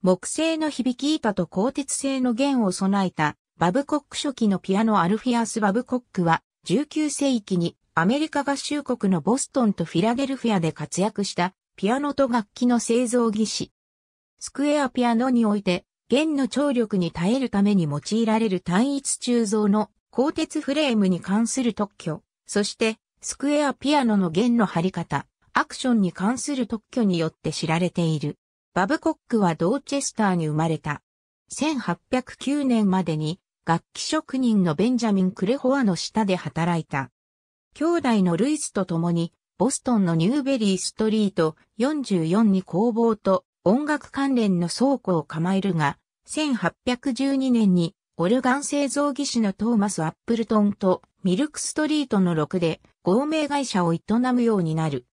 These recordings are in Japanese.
木製の響き板と鋼鉄製の弦を備えたバブコック初期のピアノアルフィアス・バブコックは19世紀にアメリカ合衆国のボストンとフィラデルフィアで活躍したピアノと楽器の製造技師。スクエアピアノにおいて弦の張力に耐えるために用いられる単一鋳造の鋼鉄フレームに関する特許、そしてスクエアピアノの弦の張り方、アクションに関する特許によって知られている。バブコックはドーチェスターに生まれた。1809年までに楽器職人のベンジャミン・クレホアの下で働いた。兄弟のルイスと共にボストンのニューベリーストリート44に工房と音楽関連の倉庫を構えるが、1812年にオルガン製造技師のトーマス・アップルトンとミルクストリートの6で合名会社を営むようになる。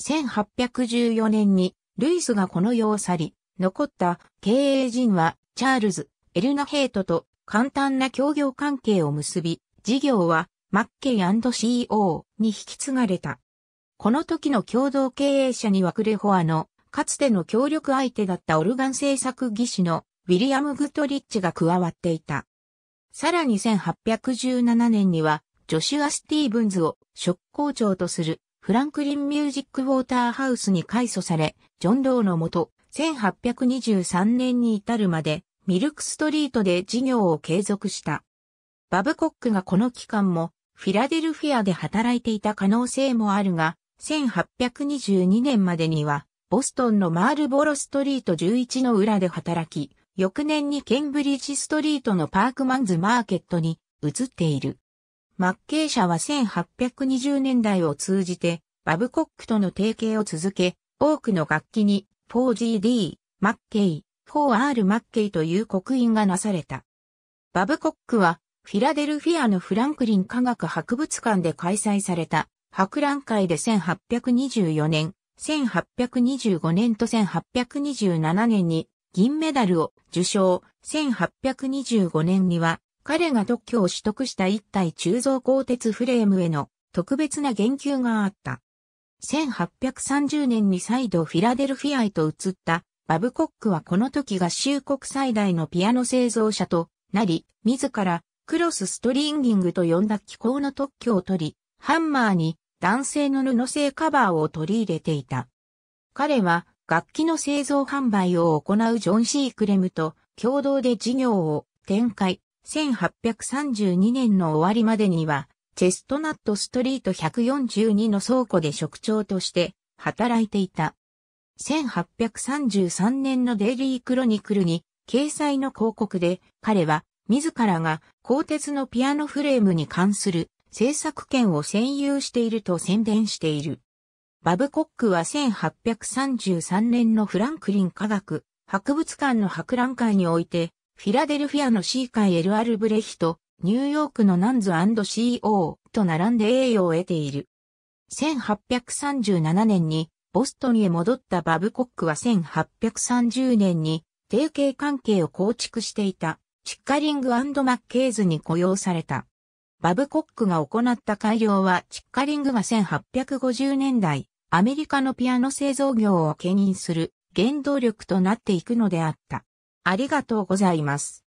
1814年にルイスがこの世を去り、残った経営陣はチャールズ、エルナヘイトと簡単な協業関係を結び、事業はマッケイ &CEO に引き継がれた。この時の共同経営者にはクレホアの、かつての協力相手だったオルガン製作技師のウィリアム・グトリッチが加わっていた。さらに1817年には、ジョシュア・スティーブンズを職校長とするフランクリン・ミュージック・ウォーターハウスに改祖され、ジョン・ローのもと、1823年に至るまで、ミルクストリートで事業を継続した。バブコックがこの期間も、フィラデルフィアで働いていた可能性もあるが、1822年までには、ボストンのマールボロストリート11の裏で働き、翌年にケンブリッジストリートのパークマンズマーケットに移っている。マッケイ社は1820年代を通じて、バブコックとの提携を続け、多くの楽器に 4GD、マッケイ、4R マッケイという刻印がなされた。バブコックは、フィラデルフィアのフランクリン科学博物館で開催された博覧会で1824年、1825年と1827年に銀メダルを受賞、1825年には彼が特許を取得した一体鋳造鋼鉄フレームへの特別な言及があった。1830年に再度フィラデルフィアへと移ったバブコックはこの時が州国最大のピアノ製造者となり、自らクロスストリンギングと呼んだ機構の特許を取り、ハンマーに男性の布製カバーを取り入れていた。彼は楽器の製造販売を行うジョン・シークレムと共同で事業を展開、1832年の終わりまでには、チェストナットストリート142の倉庫で職長として働いていた。1833年のデイリークロニクルに掲載の広告で彼は自らが鋼鉄のピアノフレームに関する制作権を占有していると宣伝している。バブコックは1833年のフランクリン科学博物館の博覧会においてフィラデルフィアの C 会エル・アルブレヒト、ニューヨークのナンズ &CO と並んで栄誉を得ている。1837年にボストンへ戻ったバブコックは1830年に提携関係を構築していたチッカリングマッケーズに雇用された。バブコックが行った改良はチッカリングが1850年代、アメリカのピアノ製造業を牽引する原動力となっていくのであった。ありがとうございます。